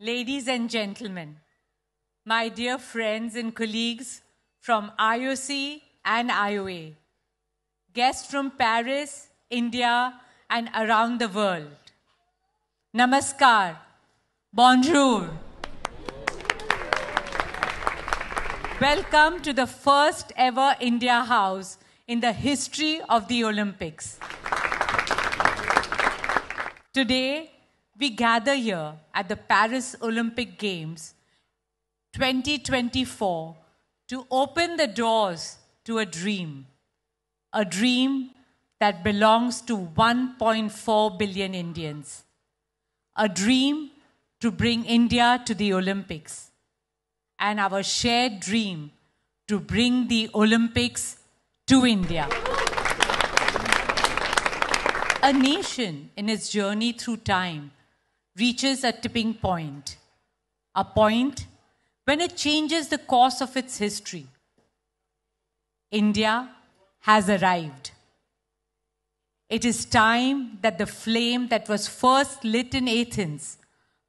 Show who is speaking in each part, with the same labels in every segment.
Speaker 1: Ladies and gentlemen, my dear friends and colleagues from IOC and IOA, guests from Paris, India, and around the world. Namaskar, bonjour. Welcome to the first ever India House in the history of the Olympics. Today, we gather here at the Paris Olympic Games 2024 to open the doors to a dream, a dream that belongs to 1.4 billion Indians, a dream to bring India to the Olympics, and our shared dream to bring the Olympics to India. A nation in its journey through time reaches a tipping point, a point when it changes the course of its history. India has arrived. It is time that the flame that was first lit in Athens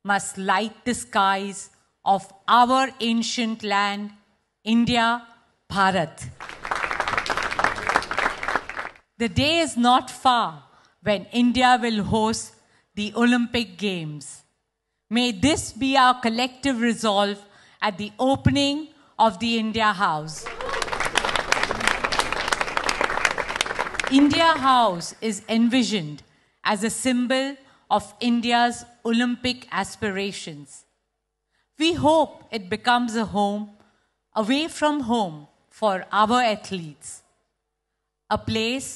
Speaker 1: must light the skies of our ancient land, India, Bharat. The day is not far when India will host the Olympic Games. May this be our collective resolve at the opening of the India House. India House is envisioned as a symbol of India's Olympic aspirations. We hope it becomes a home away from home for our athletes, a place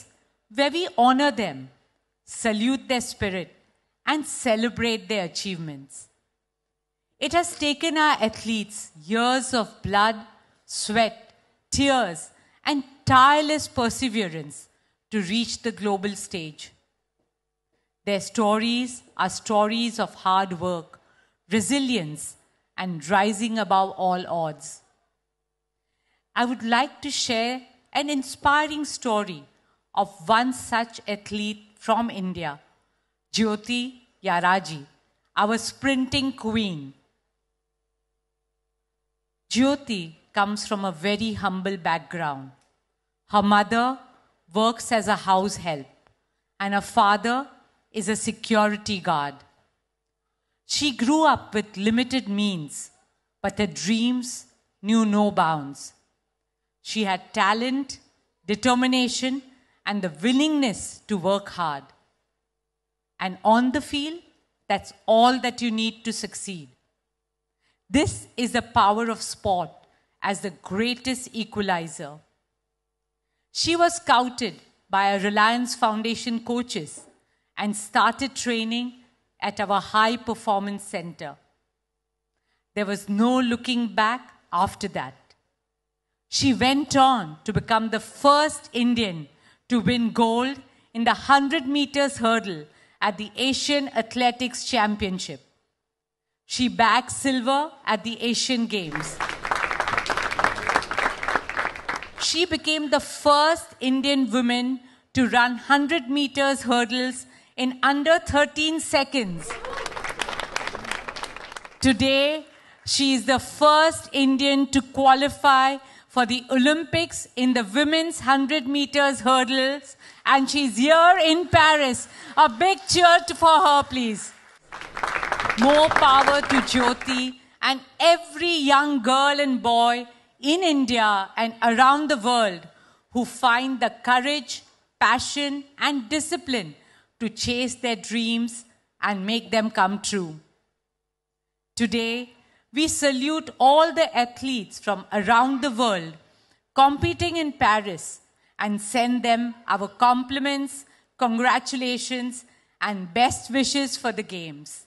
Speaker 1: where we honor them, salute their spirit, and celebrate their achievements. It has taken our athletes years of blood, sweat, tears, and tireless perseverance to reach the global stage. Their stories are stories of hard work, resilience, and rising above all odds. I would like to share an inspiring story of one such athlete from India Jyoti Yaraji, our sprinting queen. Jyoti comes from a very humble background. Her mother works as a house help, and her father is a security guard. She grew up with limited means, but her dreams knew no bounds. She had talent, determination, and the willingness to work hard and on the field, that's all that you need to succeed. This is the power of sport as the greatest equalizer. She was scouted by our Reliance Foundation coaches and started training at our high performance center. There was no looking back after that. She went on to become the first Indian to win gold in the 100 meters hurdle at the Asian Athletics Championship. She bagged silver at the Asian Games. She became the first Indian woman to run 100 meters hurdles in under 13 seconds. Today, she is the first Indian to qualify for the Olympics in the women's 100 meters hurdles. And she's here in Paris. A big cheer for her, please. More power to Jyoti and every young girl and boy in India and around the world who find the courage, passion, and discipline to chase their dreams and make them come true. Today, we salute all the athletes from around the world competing in Paris and send them our compliments, congratulations, and best wishes for the Games.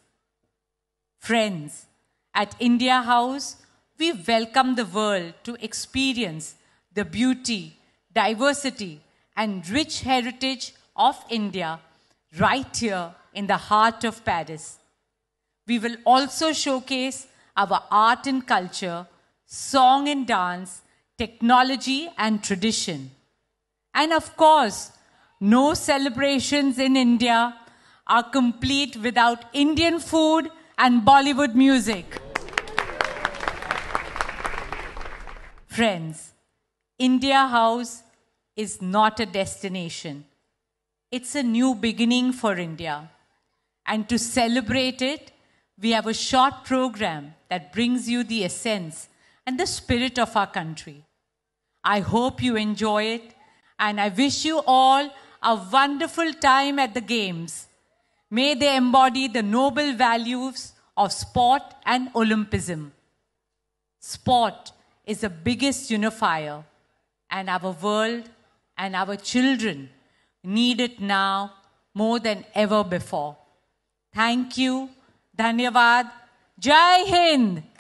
Speaker 1: Friends, at India House, we welcome the world to experience the beauty, diversity, and rich heritage of India right here in the heart of Paris. We will also showcase our art and culture, song and dance, technology and tradition. And of course, no celebrations in India are complete without Indian food and Bollywood music. Friends, India House is not a destination. It's a new beginning for India. And to celebrate it, we have a short program that brings you the essence and the spirit of our country. I hope you enjoy it and I wish you all a wonderful time at the Games. May they embody the noble values of sport and Olympism. Sport is the biggest unifier, and our world and our children need it now more than ever before. Thank you धन्यवाद जय हिंद